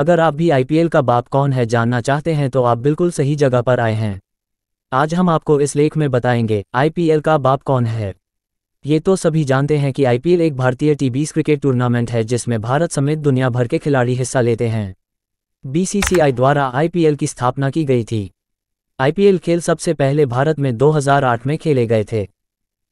अगर आप भी आईपीएल का बाप कौन है जानना चाहते हैं तो आप बिल्कुल सही जगह पर आए हैं आज हम आपको इस लेख में बताएंगे आईपीएल का बाप कौन है ये तो सभी जानते हैं कि आईपीएल एक भारतीय टी बीस क्रिकेट टूर्नामेंट है जिसमें भारत समेत दुनिया भर के खिलाड़ी हिस्सा लेते हैं बीसीसीआई द्वारा आईपीएल की स्थापना की गई थी आईपीएल खेल सबसे पहले भारत में 2008 में खेले गए थे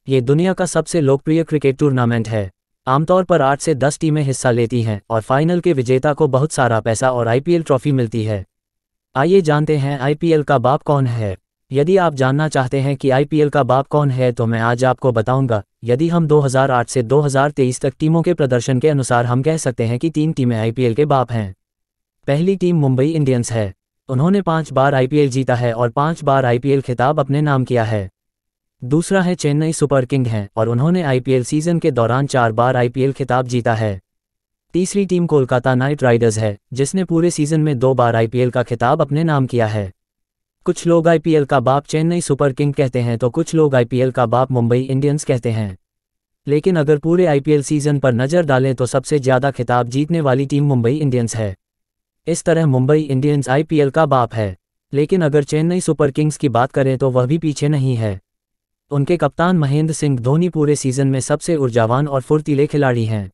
ये दुनिया का सबसे लोकप्रिय क्रिकेट टूर्नामेंट है आमतौर पर आठ से दस टीमें हिस्सा लेती हैं और फाइनल के विजेता को बहुत सारा पैसा और आईपीएल ट्रॉफी मिलती है आइए जानते हैं आईपीएल का बाप कौन है यदि आप जानना चाहते हैं कि आईपीएल का बाप कौन है तो मैं आज आपको बताऊंगा यदि हम 2008 से 2023 तक टीमों के प्रदर्शन के अनुसार हम कह सकते हैं कि तीन टीमें आईपीएल के बाप हैं पहली टीम मुंबई इंडियंस है उन्होंने पांच बार आईपीएल जीता है और पांच बार आईपीएल खिताब अपने नाम किया है दूसरा है चेन्नई सुपर किंग है और उन्होंने आईपीएल सीजन के दौरान चार बार आईपीएल खिताब जीता है तीसरी टीम कोलकाता नाइट राइडर्स है जिसने पूरे सीजन में दो बार आईपीएल का खिताब अपने नाम किया है कुछ लोग आईपीएल का बाप चेन्नई सुपर किंग कहते हैं तो कुछ लोग आईपीएल का बाप मुंबई इंडियंस कहते हैं लेकिन अगर पूरे आईपीएल सीजन पर नज़र डालें तो सबसे ज़्यादा खिताब जीतने वाली टीम मुंबई इंडियंस है इस तरह मुंबई इंडियंस आईपीएल का बाप है लेकिन अगर चेन्नई सुपर किंग्स की बात करें तो वह भी पीछे नहीं है उनके कप्तान महेंद्र सिंह धोनी पूरे सीजन में सबसे ऊर्जावान और फुर्तीले खिलाड़ी हैं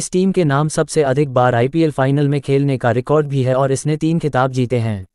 इस टीम के नाम सबसे अधिक बार आईपीएल फाइनल में खेलने का रिकॉर्ड भी है और इसने तीन खिताब जीते हैं